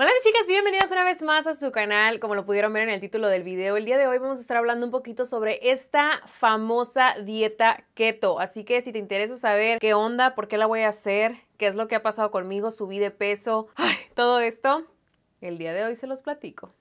Hola mis chicas, bienvenidas una vez más a su canal. Como lo pudieron ver en el título del video, el día de hoy vamos a estar hablando un poquito sobre esta famosa dieta keto. Así que si te interesa saber qué onda, por qué la voy a hacer, qué es lo que ha pasado conmigo, subí de peso, todo esto, el día de hoy se los platico.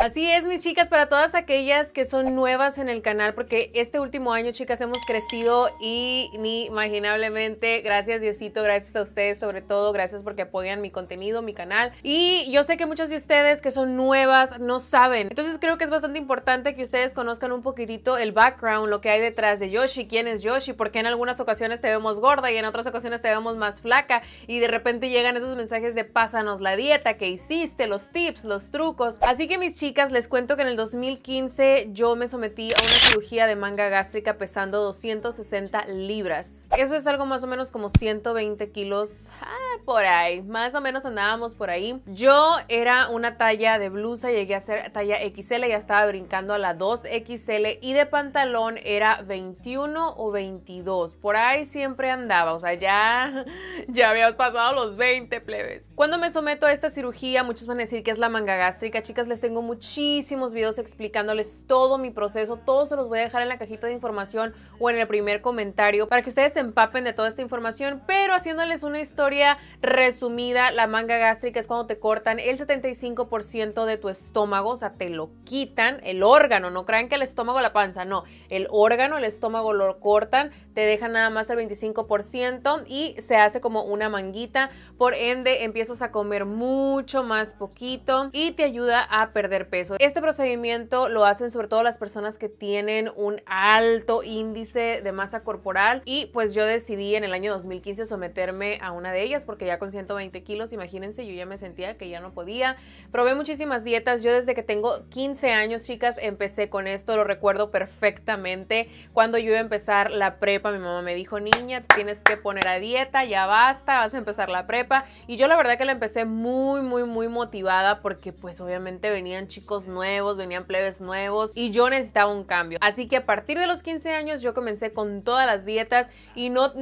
Así es, mis chicas, para todas aquellas que son nuevas en el canal, porque este último año, chicas, hemos crecido inimaginablemente. Gracias, Diosito, gracias a ustedes, sobre todo, gracias porque apoyan mi contenido, mi canal. Y yo sé que muchas de ustedes que son nuevas no saben. Entonces creo que es bastante importante que ustedes conozcan un poquitito el background, lo que hay detrás de Yoshi, quién es Yoshi, porque en algunas ocasiones te vemos gorda y en otras ocasiones te vemos más flaca y de repente llegan esos mensajes de pásanos la dieta que hiciste, los tips, los trucos. Así que mis chicas, chicas, les cuento que en el 2015 yo me sometí a una cirugía de manga gástrica pesando 260 libras. Eso es algo más o menos como 120 kilos ah, por ahí. Más o menos andábamos por ahí. Yo era una talla de blusa, llegué a ser talla XL, ya estaba brincando a la 2XL y de pantalón era 21 o 22. Por ahí siempre andaba, o sea, ya, ya habíamos pasado los 20 plebes. Cuando me someto a esta cirugía, muchos van a decir que es la manga gástrica. Chicas, les tengo muchísimos videos explicándoles todo mi proceso. Todos se los voy a dejar en la cajita de información o en el primer comentario para que ustedes se empapen de toda esta información, pero haciéndoles una historia resumida, la manga gástrica es cuando te cortan el 75% de tu estómago, o sea, te lo quitan, el órgano, no crean que el estómago, la panza, no, el órgano, el estómago lo cortan, te dejan nada más el 25% y se hace como una manguita, por ende empiezas a comer mucho más poquito y te ayuda a perder peso. Este procedimiento lo hacen sobre todo las personas que tienen un alto índice de masa corporal y pues pues, yo decidí en el año 2015 someterme a una de ellas porque ya con 120 kilos, imagínense, yo ya me sentía que ya no podía. Probé muchísimas dietas, yo desde que tengo 15 años, chicas, empecé con esto, lo recuerdo perfectamente. Cuando yo iba a empezar la prepa, mi mamá me dijo, niña, tienes que poner a dieta, ya basta, vas a empezar la prepa. Y yo la verdad que la empecé muy, muy, muy motivada porque pues obviamente venían chicos nuevos, venían plebes nuevos y yo necesitaba un cambio. Así que a partir de los 15 años yo comencé con todas las dietas y no,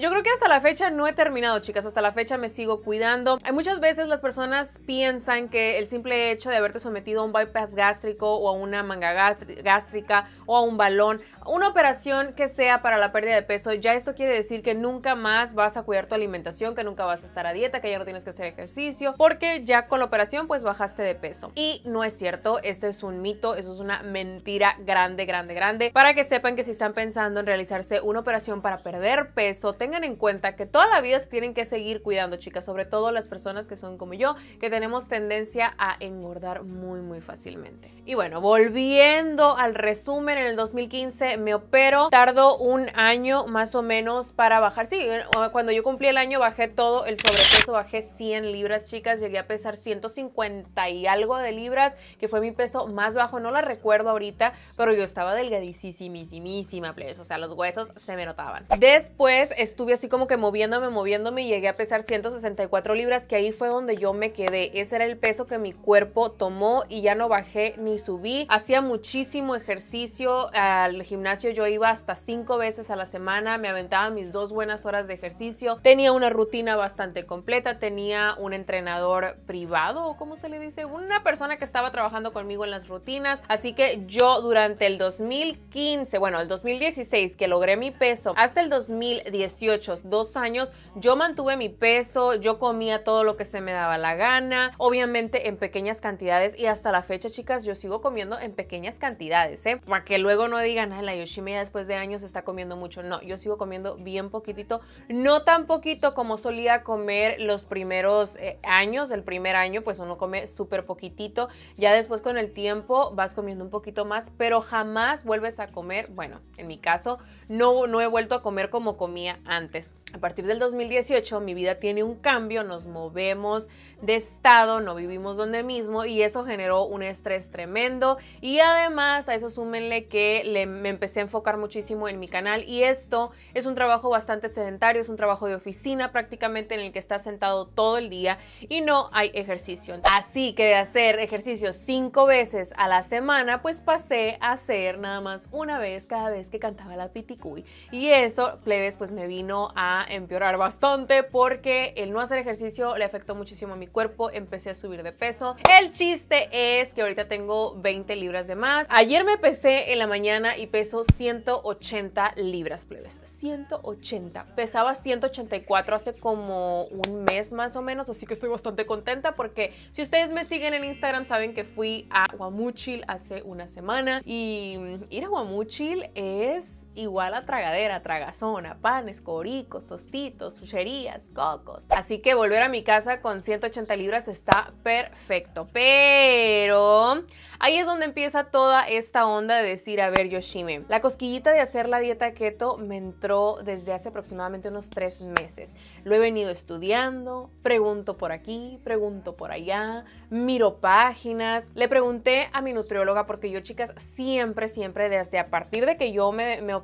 yo creo que hasta la fecha no he terminado, chicas, hasta la fecha me sigo cuidando. Hay muchas veces las personas piensan que el simple hecho de haberte sometido a un bypass gástrico o a una manga gástrica o a un balón, una operación que sea para la pérdida de peso, ya esto quiere decir que nunca más vas a cuidar tu alimentación, que nunca vas a estar a dieta, que ya no tienes que hacer ejercicio, porque ya con la operación pues bajaste de peso. Y no es cierto, este es un mito, eso es una mentira grande, grande, grande, para que sepan que si están pensando en realizarse una operación para perder peso, tengan en cuenta que toda la vida se tienen que seguir cuidando, chicas, sobre todo las personas que son como yo, que tenemos tendencia a engordar muy, muy fácilmente. Y bueno, volviendo al resumen, en el 2015 me opero, tardo un año más o menos para bajar. Sí, cuando yo cumplí el año bajé todo el sobrepeso, bajé 100 libras, chicas, llegué a pesar 150 y algo de libras, que fue mi peso más bajo, no la recuerdo ahorita, pero yo estaba delgadísimísimísima. o sea, los huesos se me notaban. Después estuve así como que moviéndome, moviéndome y llegué a pesar 164 libras, que ahí fue donde yo me quedé. Ese era el peso que mi cuerpo tomó y ya no bajé ni subí. Hacía muchísimo ejercicio. Al gimnasio yo iba hasta cinco veces a la semana. Me aventaba mis dos buenas horas de ejercicio. Tenía una rutina bastante completa. Tenía un entrenador privado, o como se le dice, una persona que estaba trabajando conmigo en las rutinas. Así que yo durante el 2015, bueno, el 2016, que logré mi peso, hasta el 2018, dos años, yo mantuve mi peso, yo comía todo lo que se me daba la gana, obviamente en pequeñas cantidades y hasta la fecha, chicas, yo sigo comiendo en pequeñas cantidades, ¿eh? Para que luego no digan, ay, la Yoshimi ya después de años está comiendo mucho. No, yo sigo comiendo bien poquitito, no tan poquito como solía comer los primeros eh, años, el primer año pues uno come súper poquitito, ya después con el tiempo vas comiendo un poquito más, pero jamás vuelves a comer, bueno, en mi caso, no, no he vuelto a comer como comía antes. A partir del 2018 mi vida tiene un cambio, nos movemos de estado, no vivimos donde mismo y eso generó un estrés tremendo y además a eso súmenle que me empecé a enfocar muchísimo en mi canal y esto es un trabajo bastante sedentario, es un trabajo de oficina prácticamente en el que estás sentado todo el día y no hay ejercicio. Así que de hacer ejercicio cinco veces a la semana pues pasé a hacer nada más una vez cada vez que cantaba la piticuy y eso plebes pues me vino a empeorar bastante porque el no hacer ejercicio le afectó muchísimo a mi cuerpo, empecé a subir de peso. El chiste es que ahorita tengo 20 libras de más. Ayer me pesé en la mañana y peso 180 libras, plebes. 180. Pesaba 184 hace como un mes más o menos, así que estoy bastante contenta porque si ustedes me siguen en Instagram saben que fui a Guamuchil hace una semana y ir a Guamuchil es igual a tragadera, tragazona, panes, coricos, tostitos, sucherías, cocos. Así que volver a mi casa con 180 libras está perfecto. Pero ahí es donde empieza toda esta onda de decir, a ver, Yoshime, la cosquillita de hacer la dieta keto me entró desde hace aproximadamente unos tres meses. Lo he venido estudiando, pregunto por aquí, pregunto por allá, miro páginas. Le pregunté a mi nutrióloga porque yo, chicas, siempre, siempre, desde a partir de que yo me, me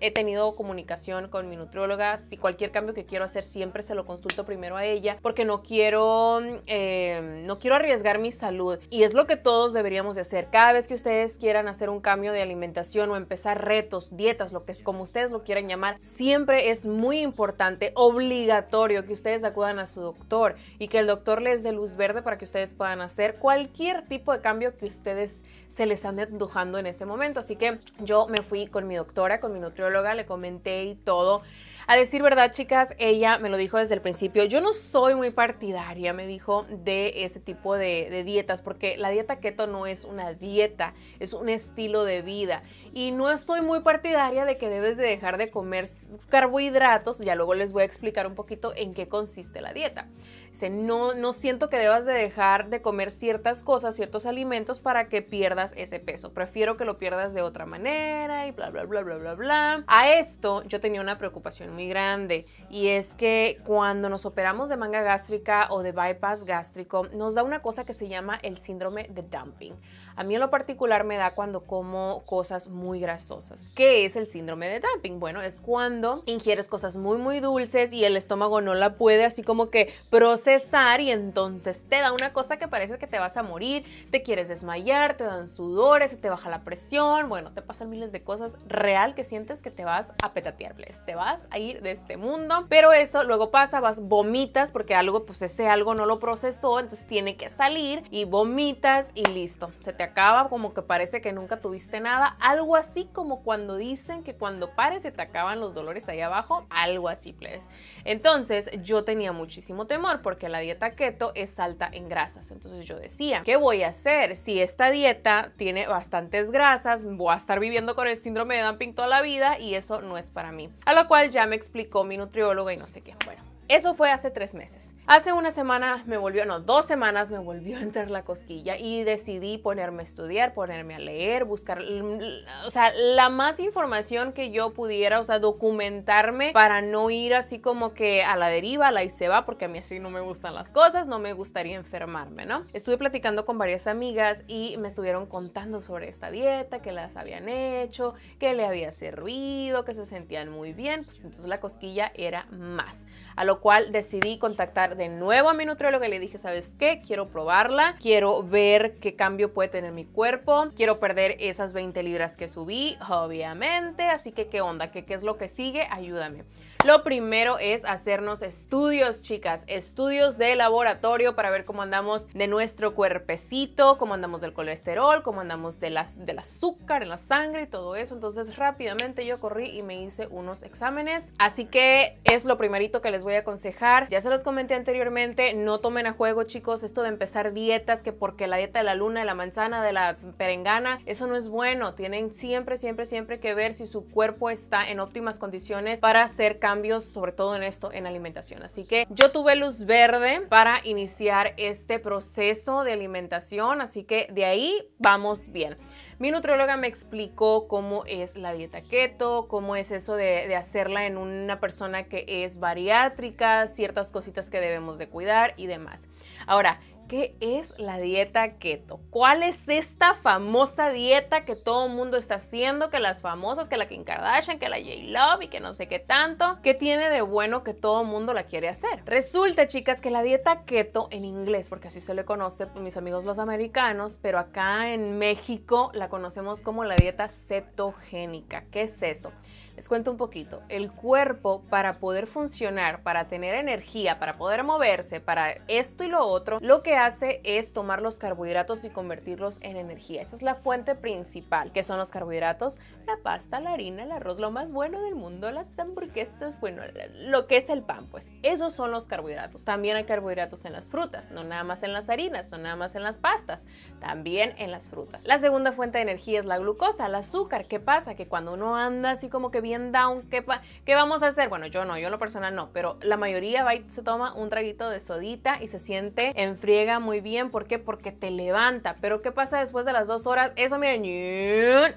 he, tenido comunicación con mi nutrióloga. Si cualquier cambio que quiero hacer siempre se lo consulto primero a ella porque no quiero, em, no quiero arriesgar mi salud. Y es lo que todos deberíamos de hacer. Cada vez que ustedes quieran hacer un cambio de alimentación o empezar retos, dietas, lo que es como ustedes lo quieran llamar, siempre es muy importante, obligatorio que ustedes acudan a su doctor y que el doctor les dé luz verde para que ustedes puedan hacer cualquier tipo de cambio que ustedes se les están dujando en ese momento. Así que yo me fui con mi doctora, mi nutrióloga, le comenté y todo. A decir verdad, chicas, ella me lo dijo desde el principio, yo no soy muy partidaria, me dijo, de ese tipo de, dietas, porque la dieta keto no es una dieta, es un estilo de vida. Y no soy muy partidaria de que debes de dejar de comer carbohidratos, ya luego les voy a explicar un poquito en qué consiste la dieta. Dice, no, no siento que debas de dejar de comer ciertas cosas, ciertos alimentos para que pierdas ese peso. Prefiero que lo pierdas de otra manera y bla, bla, bla, bla, bla, bla. A esto yo tenía una preocupación muy grande y es que cuando nos operamos de manga gástrica o de bypass gástrico, nos da una cosa que se llama el síndrome de dumping. A mí en lo particular me da cuando como cosas muy grasosas. ¿Qué es el síndrome de dumping? Bueno, es cuando ingieres cosas muy muy dulces y el estómago no la puede así como que procesar y entonces te da una cosa que parece que te vas a morir, te quieres desmayar, te dan sudores, se te baja la presión, bueno, te pasan miles de cosas real que sientes que te vas a petatear. te vas a ir de este mundo, pero eso luego pasa, vas vomitas porque algo pues ese algo no lo procesó, entonces tiene que salir y vomitas y listo, te acaba, como que parece que nunca tuviste nada, algo así como cuando dicen que cuando pares se te acaban los dolores ahí abajo, algo así, pues. Entonces yo tenía muchísimo temor porque la dieta keto es alta en grasas, entonces yo decía, ¿qué voy a hacer? Si esta dieta tiene bastantes grasas, voy a estar viviendo con el síndrome de dumping toda la vida y eso no es para mí. A lo cual ya me explicó mi nutrióloga y no sé qué. Bueno, eso fue hace tres meses. Hace una semana me volvió, no, dos semanas me volvió a entrar la cosquilla y decidí ponerme a estudiar, ponerme a leer, buscar, mm, o sea, la más información que yo pudiera, o sea, documentarme para no ir así como que a la deriva, a la y se va, porque a mí así no me gustan las cosas, no me gustaría enfermarme, ¿no? Estuve platicando con varias amigas y me estuvieron contando sobre esta dieta, que las habían hecho, que le había servido, que se sentían muy bien, pues entonces la cosquilla era más. A lo cual decidí contactar de nuevo a mi nutrióloga y le dije, ¿sabes qué? Quiero probarla, quiero ver qué cambio puede tener mi cuerpo, quiero perder esas 20 libras que subí, obviamente, así que qué onda, qué es lo que sigue, ayúdame. Lo primero es hacernos estudios, chicas, estudios de laboratorio para ver cómo andamos de nuestro cuerpecito, cómo andamos del colesterol, cómo andamos de las, del azúcar en la sangre y todo eso. Entonces rápidamente yo corrí y me hice unos exámenes. Así que es lo primerito que les voy a aconsejar. Ya se los comenté anteriormente, no tomen a juego, chicos, esto de empezar dietas, que porque la dieta de la luna, de la manzana, de la perengana, eso no es bueno. Tienen siempre, siempre, siempre que ver si su cuerpo está en óptimas condiciones para hacer cambiado sobre todo en esto, en alimentación. Así que yo tuve luz verde para iniciar este proceso de alimentación, así que de ahí vamos bien. Mi nutrióloga me explicó cómo es la dieta keto, cómo es eso de, de hacerla en una persona que es bariátrica, ciertas cositas que debemos de cuidar y demás. Ahora, ¿Qué es la dieta keto? ¿Cuál es esta famosa dieta que todo el mundo está haciendo? Que las famosas, que la Kim Kardashian, que la J-Love y que no sé qué tanto. ¿Qué tiene de bueno que todo el mundo la quiere hacer? Resulta, chicas, que la dieta keto en inglés, porque así se le conoce a pues, mis amigos los americanos, pero acá en México la conocemos como la dieta cetogénica. ¿Qué es eso? Les cuento un poquito. El cuerpo para poder funcionar, para tener energía, para poder moverse, para esto y lo otro, lo que hace es tomar los carbohidratos y convertirlos en energía. Esa es la fuente principal, que son los carbohidratos, la pasta, la harina, el arroz, lo más bueno del mundo, las hamburguesas, bueno, lo que es el pan, pues esos son los carbohidratos. También hay carbohidratos en las frutas, no nada más en las harinas, no nada más en las pastas, también en las frutas. La segunda fuente de energía es la glucosa, el azúcar. ¿Qué pasa? Que cuando uno anda así como que bien down, ¿qué, vamos a hacer? Bueno, yo no, yo lo personal no, pero la mayoría va y se toma un traguito de sodita y se siente enfriega muy bien. ¿Por qué? Porque te levanta. Pero ¿qué pasa después de las dos horas? Eso, miren,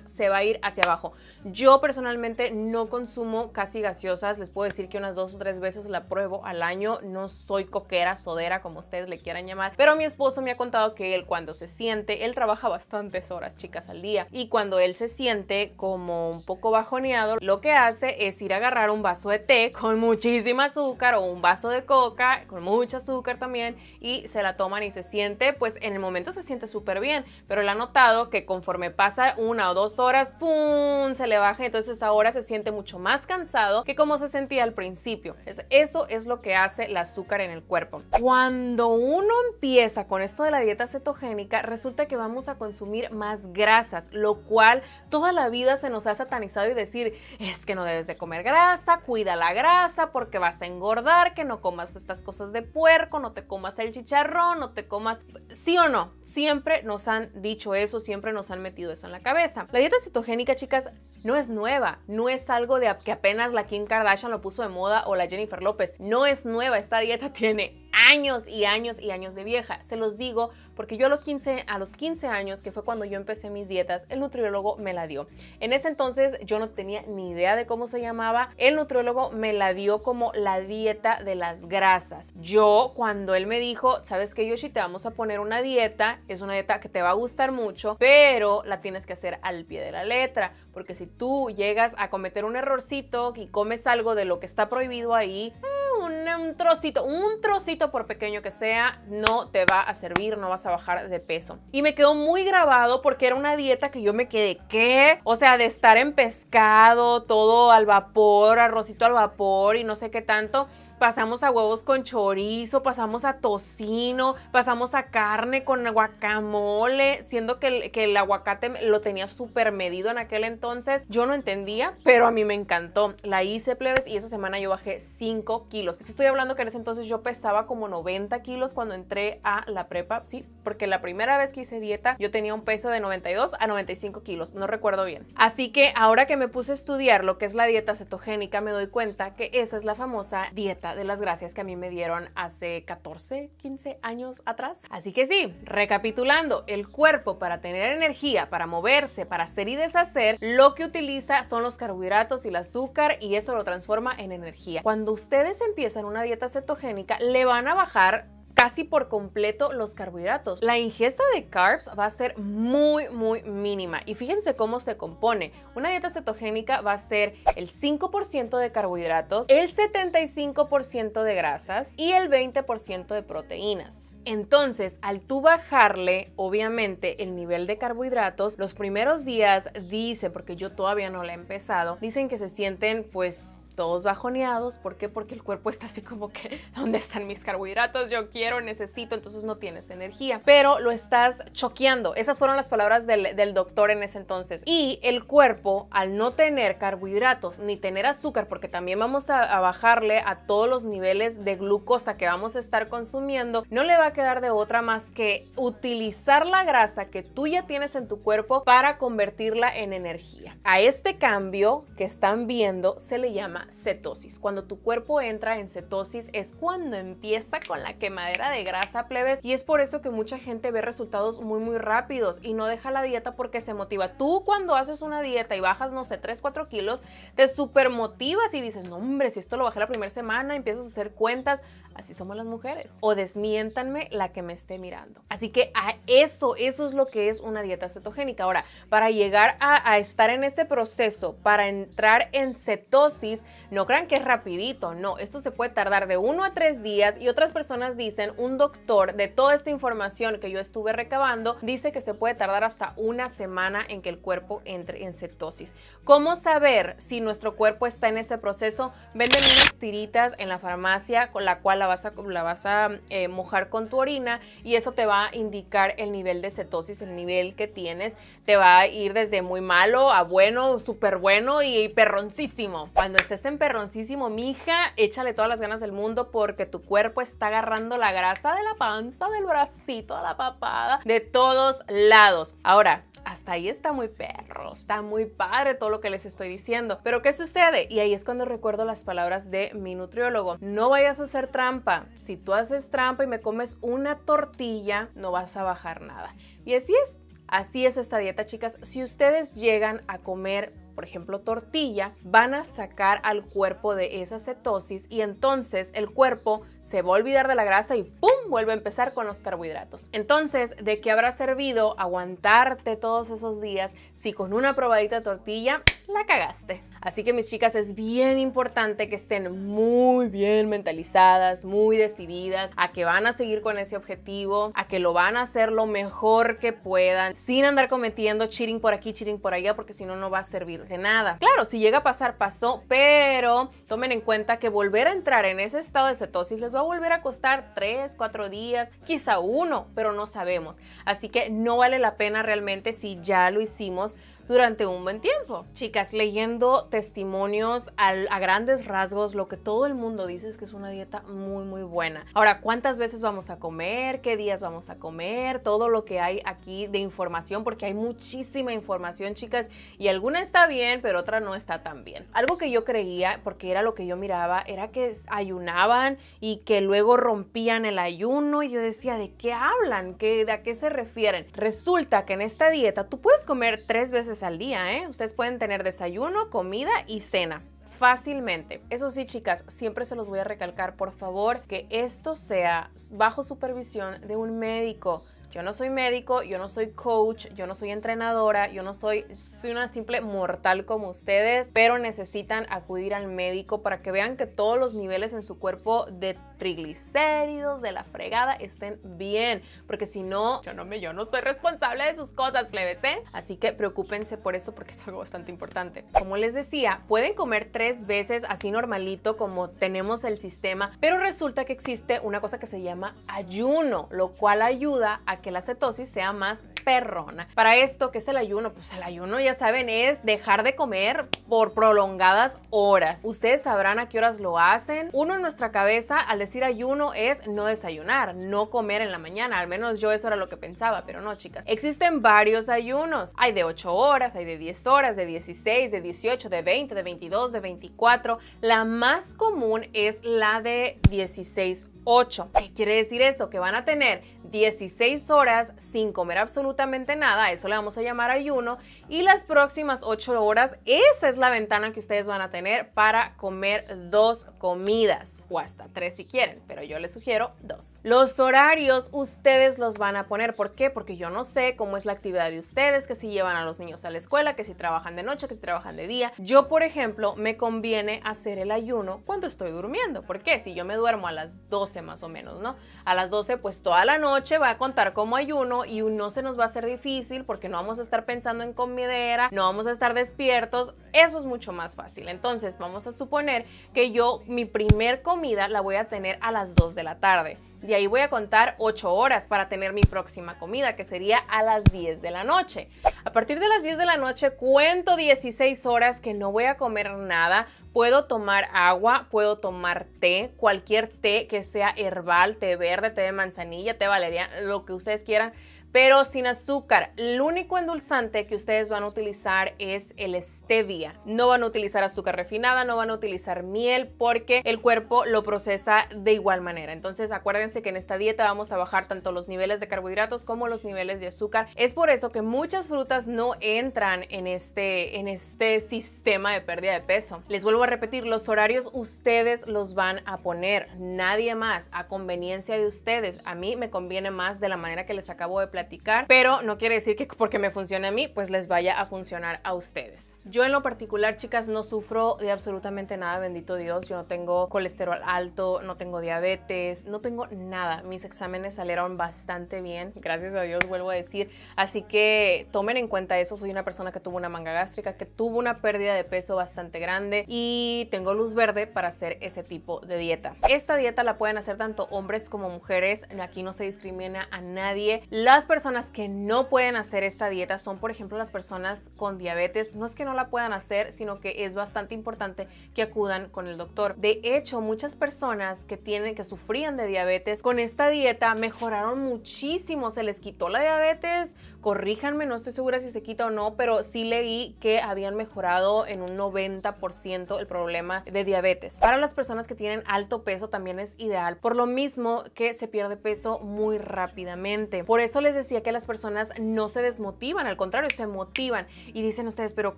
se va a ir hacia abajo. Yo personalmente no consumo casi gaseosas. Les puedo decir que unas dos o tres veces la pruebo al año. No soy coquera, sodera, como ustedes le quieran llamar. Pero mi esposo me ha contado que él cuando se siente, él trabaja bastantes horas, chicas, al día. Y cuando él se siente como un poco bajoneado, lo que hace es ir a agarrar un vaso de té con muchísima azúcar o un vaso de coca con mucha azúcar también y se la toman y se siente, pues en el momento se siente súper bien, pero él ha notado que conforme pasa una o dos horas, ¡pum! se le baja, entonces ahora se siente mucho más cansado que como se sentía al principio. Eso es lo que hace el azúcar en el cuerpo. Cuando uno empieza con esto de la dieta cetogénica, resulta que vamos a consumir más grasas, lo cual toda la vida se nos ha satanizado y decir, es que no debes de comer grasa, cuida la grasa porque vas a engordar, que no comas estas cosas de puerco, no te comas el chicharrón, no te comas... Sí o no, siempre nos han dicho eso, siempre nos han metido eso en la cabeza. La dieta cetogénica, chicas, no es nueva, no es algo de que apenas la Kim Kardashian lo puso de moda o la Jennifer López, no es nueva, esta dieta tiene años y años y años de vieja. Se los digo porque yo a los 15, a los 15 años, que fue cuando yo empecé mis dietas, el nutriólogo me la dio. En ese entonces yo no tenía ni idea de cómo se llamaba. El nutriólogo me la dio como la dieta de las grasas. Yo cuando él me dijo, sabes que Yoshi, te vamos a poner una dieta, es una dieta que te va a gustar mucho, pero la tienes que hacer al pie de la letra, porque si tú llegas a cometer un errorcito y comes algo de lo que está prohibido ahí, ah, un, un trocito, un trocito por pequeño que sea, no te va a servir, no vas a bajar de peso. Y me quedó muy grabado porque era una dieta que yo me quedé, ¿qué? O sea, de estar en pescado, todo al vapor, arrocito al vapor y no sé qué tanto pasamos a huevos con chorizo, pasamos a tocino, pasamos a carne con guacamole, siendo que el, aguacate lo tenía súper medido en aquel entonces. Yo no entendía, pero a mí me encantó. La hice plebes y esa semana yo bajé 5 kilos. Estoy hablando que en ese entonces yo pesaba como 90 kilos cuando entré a la prepa, sí, porque la primera vez que hice dieta yo tenía un peso de 92 a 95 kilos, no recuerdo bien. Así que ahora que me puse a estudiar lo que es la dieta cetogénica, me doy cuenta que esa es la famosa dieta de las gracias que a mí me dieron hace 14, 15 años atrás. Así que sí, recapitulando, el cuerpo para tener energía, para moverse, para hacer y deshacer, lo que utiliza son los carbohidratos y el azúcar y eso lo transforma en energía. Cuando ustedes empiezan una dieta cetogénica, le van a bajar casi por completo los carbohidratos. La ingesta de carbs va a ser muy, muy mínima. Y fíjense cómo se compone. Una dieta cetogénica va a ser el 5% de carbohidratos, el 75% de grasas y el 20% de proteínas. Entonces, al tú bajarle, obviamente, el nivel de carbohidratos, los primeros días dicen, porque yo todavía no la he empezado, dicen que se sienten pues todos bajoneados. ¿Por qué? Porque el cuerpo está así como que, ¿dónde están mis carbohidratos? Yo quiero, necesito, entonces no tienes energía. Pero lo estás choqueando. Esas fueron las palabras del, doctor en ese entonces. Y el cuerpo, al no tener carbohidratos ni tener azúcar, porque también vamos a bajarle a todos los niveles de glucosa que vamos a estar consumiendo, no le va a quedar de otra más que utilizar la grasa que tú ya tienes en tu cuerpo para convertirla en energía. A este cambio que están viendo se le llama cetosis. Cuando tu cuerpo entra en cetosis es cuando empieza con la quemadera de grasa, plebes, y es por eso que mucha gente ve resultados muy muy rápidos y no deja la dieta porque se motiva. Tú cuando haces una dieta y bajas, no sé, 3, 4 kilos, te super motivas y dices, no hombre, si esto lo bajé la primera semana, empiezas a hacer cuentas, así somos las mujeres. O desmiéntanme la que me esté mirando. Así que a eso, eso es lo que es una dieta cetogénica. Ahora, para llegar a, a estar en este proceso, para entrar en cetosis, no crean que es rapidito, no, esto se puede tardar de uno a tres días y otras personas dicen, un doctor de toda esta información que yo estuve recabando, dice que se puede tardar hasta una semana en que el cuerpo entre en cetosis. ¿Cómo saber si nuestro cuerpo está en ese proceso? Venden unas tiritas en la farmacia con la cual la vas a, la eh, mojar con tu orina y eso te va a indicar el nivel de cetosis, el nivel que tienes. Te va a ir desde muy malo a bueno, súper bueno y perroncísimo cuando estés perroncísimo perroncísimo, mija, échale todas las ganas del mundo porque tu cuerpo está agarrando la grasa de la panza, del bracito, a la papada, de todos lados. Ahora, hasta ahí está muy perro, está muy padre todo lo que les estoy diciendo. Pero ¿qué sucede? Y ahí es cuando recuerdo las palabras de mi nutriólogo. No vayas a hacer trampa. Si tú haces trampa y me comes una tortilla, no vas a bajar nada. Y así es. Así es esta dieta, chicas. Si ustedes llegan a comer por ejemplo tortilla, van a sacar al cuerpo de esa cetosis y entonces el cuerpo se va a olvidar de la grasa y ¡pum! vuelve a empezar con los carbohidratos. Entonces, ¿de qué habrá servido aguantarte todos esos días si con una probadita tortilla la cagaste. Así que mis chicas, es bien importante que estén muy bien mentalizadas, muy decididas a que van a seguir con ese objetivo, a que lo van a hacer lo mejor que puedan, sin andar cometiendo cheating por aquí, cheating por allá, porque si no, no va a servir de nada. Claro, si llega a pasar, pasó, pero tomen en cuenta que volver a entrar en ese estado de cetosis les va a volver a costar 3, 4 días, quizá uno, pero no sabemos. Así que no vale la pena realmente si ya lo hicimos durante un buen tiempo. Chicas, leyendo testimonios a grandes rasgos, lo que todo el mundo dice es que es una dieta muy, muy buena. Ahora, ¿cuántas veces vamos a comer? ¿Qué días vamos a comer? Todo lo que hay aquí de información, porque hay muchísima información, chicas, y alguna está bien, pero otra no está tan bien. Algo que yo creía, porque era lo que yo miraba, era que ayunaban y que luego rompían el ayuno y yo decía, ¿de qué hablan? ¿Qué, ¿De a qué se refieren? Resulta que en esta dieta tú puedes comer tres veces al día, ¿eh? Ustedes pueden tener desayuno, comida y cena fácilmente. Eso sí, chicas, siempre se los voy a recalcar, por favor, que esto sea bajo supervisión de un médico. Yo no soy médico, yo no soy coach, yo no soy entrenadora, yo no soy, soy una simple mortal como ustedes, pero necesitan acudir al médico para que vean que todos los niveles en su cuerpo de triglicéridos, de la fregada, estén bien. Porque si no, yo no, me, yo no soy responsable de sus cosas, plebes, ¿eh? Así que preocúpense por eso porque es algo bastante importante. Como les decía, pueden comer tres veces así normalito como tenemos el sistema, pero resulta que existe una cosa que se llama ayuno, lo cual ayuda a que la cetosis sea más perrona. Para esto, ¿qué es el ayuno? Pues el ayuno, ya saben, es dejar de comer por prolongadas horas. Ustedes sabrán a qué horas lo hacen. Uno en nuestra cabeza al decir ayuno es no desayunar, no comer en la mañana, al menos yo eso era lo que pensaba, pero no, chicas. Existen varios ayunos, hay de 8 horas, hay de 10 horas, de 16, de 18, de 20, de 22, de 24. La más común es la de 16 horas. 8. ¿Qué quiere decir eso? Que van a tener 16 horas sin comer absolutamente nada, eso le vamos a llamar ayuno, y las próximas 8 horas, esa es la ventana que ustedes van a tener para comer dos comidas, o hasta tres si quieren, pero yo les sugiero dos. Los horarios ustedes los van a poner, ¿por qué? Porque yo no sé cómo es la actividad de ustedes, que si llevan a los niños a la escuela, que si trabajan de noche, que si trabajan de día. Yo, por ejemplo, me conviene hacer el ayuno cuando estoy durmiendo, ¿por qué? Si yo me duermo a las 12, más o menos, ¿no? A las 12 pues toda la noche va a contar como ayuno y uno se nos va a hacer difícil porque no vamos a estar pensando en comidera, no vamos a estar despiertos, eso es mucho más fácil. Entonces vamos a suponer que yo mi primer comida la voy a tener a las 2 de la tarde. De ahí voy a contar 8 horas para tener mi próxima comida, que sería a las 10 de la noche. A partir de las 10 de la noche cuento 16 horas que no voy a comer nada. Puedo tomar agua, puedo tomar té, cualquier té que sea herbal, té verde, té de manzanilla, té valería, lo que ustedes quieran pero sin azúcar. El único endulzante que ustedes van a utilizar es el stevia. No van a utilizar azúcar refinada, no van a utilizar miel porque el cuerpo lo procesa de igual manera. Entonces acuérdense que en esta dieta vamos a bajar tanto los niveles de carbohidratos como los niveles de azúcar. Es por eso que muchas frutas no entran en este, en este sistema de pérdida de peso. Les vuelvo a repetir, los horarios ustedes los van a poner, nadie más, a conveniencia de ustedes. A mí me conviene más de la manera que les acabo de platicar pero no quiere decir que porque me funcione a mí, pues les vaya a funcionar a ustedes. Yo en lo particular, chicas, no sufro de absolutamente nada, bendito Dios. Yo no tengo colesterol alto, no tengo diabetes, no tengo nada. Mis exámenes salieron bastante bien, gracias a Dios, vuelvo a decir. Así que tomen en cuenta eso. Soy una persona que tuvo una manga gástrica, que tuvo una pérdida de peso bastante grande y tengo luz verde para hacer ese tipo de dieta. Esta dieta la pueden hacer tanto hombres como mujeres. Aquí no se discrimina a nadie. Las personas que no pueden hacer esta dieta son, por ejemplo, las personas con diabetes. No es que no la puedan hacer, sino que es bastante importante que acudan con el doctor. De hecho, muchas personas que tienen, que sufrían de diabetes, con esta dieta mejoraron muchísimo. Se les quitó la diabetes, corríjanme, no estoy segura si se quita o no, pero sí leí que habían mejorado en un 90% el problema de diabetes. Para las personas que tienen alto peso también es ideal, por lo mismo que se pierde peso muy rápidamente. Por eso les decía que las personas no se desmotivan, al contrario, se motivan y dicen ustedes, pero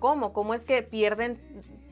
¿cómo? ¿Cómo es que pierden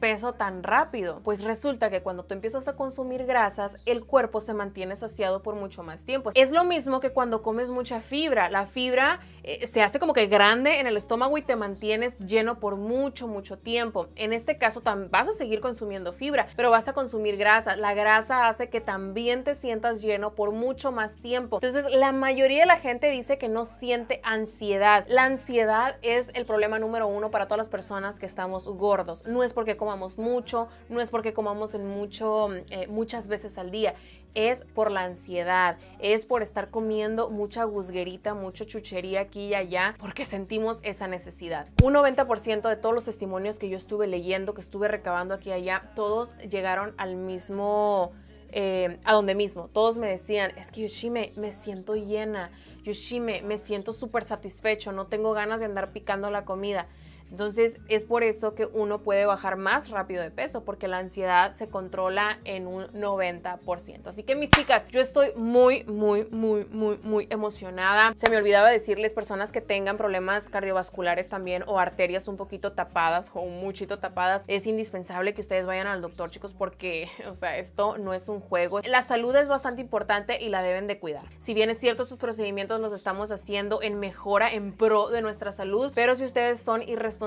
peso tan rápido? Pues resulta que cuando tú empiezas a consumir grasas, el cuerpo se mantiene saciado por mucho más tiempo. Es lo mismo que cuando comes mucha fibra. La fibra eh, se hace como que grande en el estómago y te mantienes lleno por mucho, mucho tiempo. En este caso vas a seguir consumiendo fibra, pero vas a consumir grasa. La grasa hace que también te sientas lleno por mucho más tiempo. Entonces, la mayoría de la gente dice que no siente ansiedad. La ansiedad es el problema número uno para todas las personas que estamos gordos. No es porque como mucho, no es porque comamos en mucho, eh, muchas veces al día, es por la ansiedad, es por estar comiendo mucha guzguerita, mucha chuchería aquí y allá, porque sentimos esa necesidad. Un 90% de todos los testimonios que yo estuve leyendo, que estuve recabando aquí y allá, todos llegaron al mismo... Eh, a donde mismo. Todos me decían, es que Yoshime, me siento llena. Yoshime, me siento súper satisfecho. No tengo ganas de andar picando la comida. Entonces es por eso que uno puede bajar más rápido de peso, porque la ansiedad se controla en un 90%. Así que mis chicas, yo estoy muy, muy, muy, muy, muy emocionada. Se me olvidaba decirles, personas que tengan problemas cardiovasculares también o arterias un poquito tapadas o un muchito tapadas, es indispensable que ustedes vayan al doctor, chicos, porque, o sea, esto no es un juego. La salud es bastante importante y la deben de cuidar. Si bien es cierto, sus procedimientos los estamos haciendo en mejora, en pro de nuestra salud, pero si ustedes son irresponsables,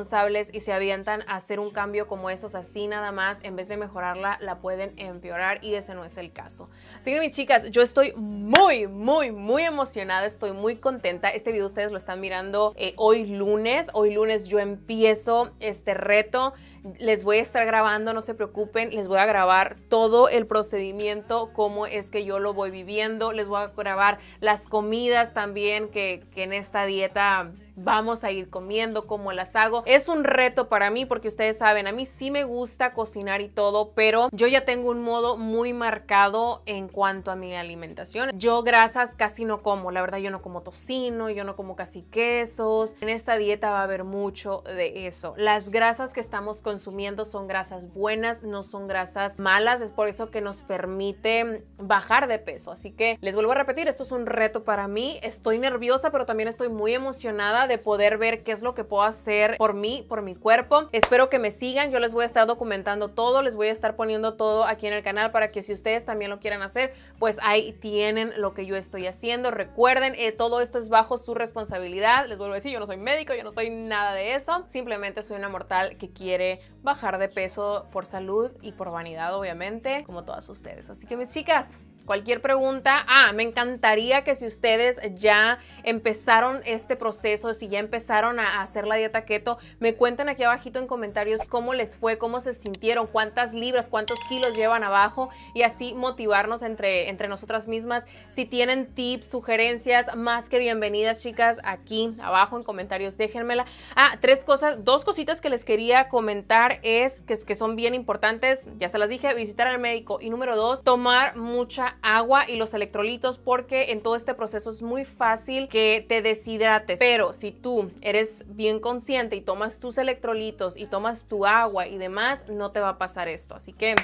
y se avientan a hacer un cambio como esos así nada más, en vez de mejorarla, la pueden empeorar y ese no es el caso. Así que mis chicas, yo estoy muy, muy, muy emocionada, estoy muy contenta. Este video ustedes lo están mirando eh, hoy lunes. Hoy lunes yo empiezo este reto. Les voy a estar grabando, no se preocupen, les voy a grabar todo el procedimiento, cómo es que yo lo voy viviendo. Les voy a grabar las comidas también que en esta dieta vamos a ir comiendo, como las hago. Es un reto para mí porque ustedes saben, a mí sí me gusta cocinar y todo, pero yo ya tengo un modo muy marcado en cuanto a mi alimentación. Yo grasas casi no como, la verdad yo no como tocino, yo no como casi quesos. En esta dieta va a haber mucho de eso. Las grasas que estamos consumiendo son grasas buenas, no son grasas malas, es por eso que nos permite bajar de peso. Así que les vuelvo a repetir, esto es un reto para mí. Estoy nerviosa, pero también estoy muy emocionada de poder ver qué es lo que puedo hacer por mí, por mi cuerpo. Espero que me sigan, yo les voy a estar documentando todo, les voy a estar poniendo todo aquí en el canal para que si ustedes también lo quieran hacer, pues ahí tienen lo que yo estoy haciendo. Recuerden, eh, todo esto es bajo su responsabilidad. Les vuelvo a decir, yo no soy médico, yo no soy nada de eso. Simplemente soy una mortal que quiere bajar de peso por salud y por vanidad, obviamente, como todas ustedes. Así que mis chicas, Cualquier pregunta, ah, me encantaría que si ustedes ya empezaron este proceso, si ya empezaron a hacer la dieta keto, me cuenten aquí abajito en comentarios cómo les fue, cómo se sintieron, cuántas libras, cuántos kilos llevan abajo y así motivarnos entre, entre nosotras mismas. Si tienen tips, sugerencias, más que bienvenidas chicas, aquí abajo en comentarios, déjenmela. Ah, tres cosas, dos cositas que les quería comentar es que, que son bien importantes, ya se las dije, visitar al médico y número dos, tomar mucha agua y los electrolitos porque en todo este proceso es muy fácil que te deshidrates. Pero si tú eres bien consciente y tomas tus electrolitos y tomas tu agua y demás, no te va a pasar esto. Así que...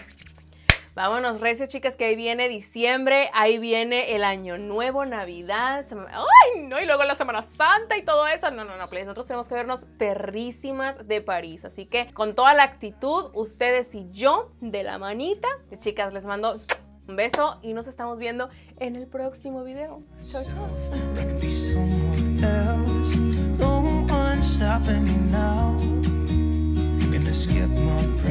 Vámonos, recio, chicas, que ahí viene diciembre, ahí viene el año nuevo, Navidad, ¡ay, no! Y luego la Semana Santa y todo eso. No, no, no, nosotros tenemos que vernos perrísimas de París. Así que con toda la actitud, ustedes y yo, de la manita, chicas, les mando un beso y nos estamos viendo en el próximo video. Chao, chao.